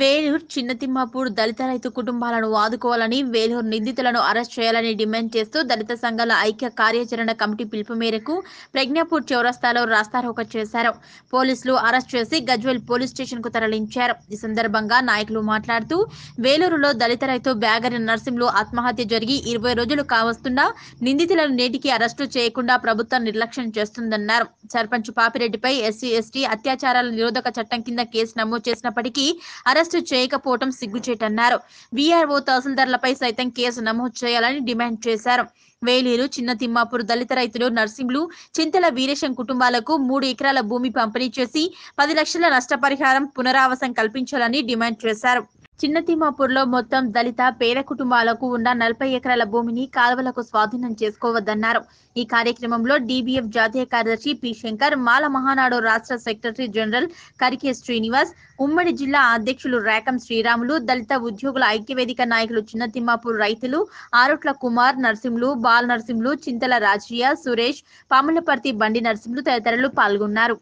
వేలూరు చిన్నతిమ్మాపూర్ దళిత రైతు కుటుంబాలను ఆదుకోవాలని వేలూరు నిందితులను అరెస్ట్ చేయాలని డిమాండ్ చేస్తూ దళిత సంఘాల ఐక్య కార్యాచరణ కమిటీ పిలుపు మేరకు ప్రజ్ఞాపూర్ చౌరస్తాలో రాస్తారోక చేశారు పోలీసులు అరెస్ట్ చేసి గజ్వేల్ పోలీస్ స్టేషన్ కు తరలించారు ఈ సందర్భంగా నాయకులు మాట్లాడుతూ వేలూరులో దళిత రైతు బ్యాగరి నర్సింలు ఆత్మహత్య జరిగి ఇరవై రోజులు కావస్తున్నా నిందితులను నేటికి అరెస్టు చేయకుండా ప్రభుత్వం నిర్లక్ష్యం చేస్తుందన్నారు సర్పంచ్ పాపిరెడ్డిపై ఎస్సీ ఎస్టీ అత్యాచారాల నిరోధక చట్టం కింద కేసు నమోదు చేసినప్పటికీ అరెస్ట్ అరెస్టు చేయకపోవటం సిగ్గుచేటన్నారు వీఆర్ఓ తహసీల్దార్లపై సైతం కేసు నమోదు చేయాలని డిమాండ్ చేశారు వేలేరు చిన్న తిమ్మాపూర్ దళిత రైతులు నర్సింహులు చింతల వీరేశం కుటుంబాలకు మూడు ఎకరాల భూమి పంపిణీ చేసి పది లక్షల నష్టపరిహారం పునరావాసం కల్పించాలని డిమాండ్ చేశారు చిన్నతిమాపూర్లో మొత్తం దళిత పేద కుటుంబాలకు ఉన్న నలభై ఎకరాల భూమిని కాలువలకు స్వాధీనం చేసుకోవద్దన్నారు ఈ కార్యక్రమంలో డీబీఎఫ్ జాతీయ కార్యదర్శి పి శంకర్ మాల మహానాడు రాష్ట్ర సెక్రటరీ జనరల్ కరికే శ్రీనివాస్ ఉమ్మడి జిల్లా అధ్యక్షులు రేకం శ్రీరాములు దళిత ఉద్యోగుల ఐక్యవేదిక నాయకులు చిన్నతిమాపూర్ రైతులు ఆరుట్ల కుమార్ నర్సింహులు బాల నర్సింహులు చింతల రాజయ్య సురేష్ పాములపర్తి బండి నర్సింహులు తదితరులు పాల్గొన్నారు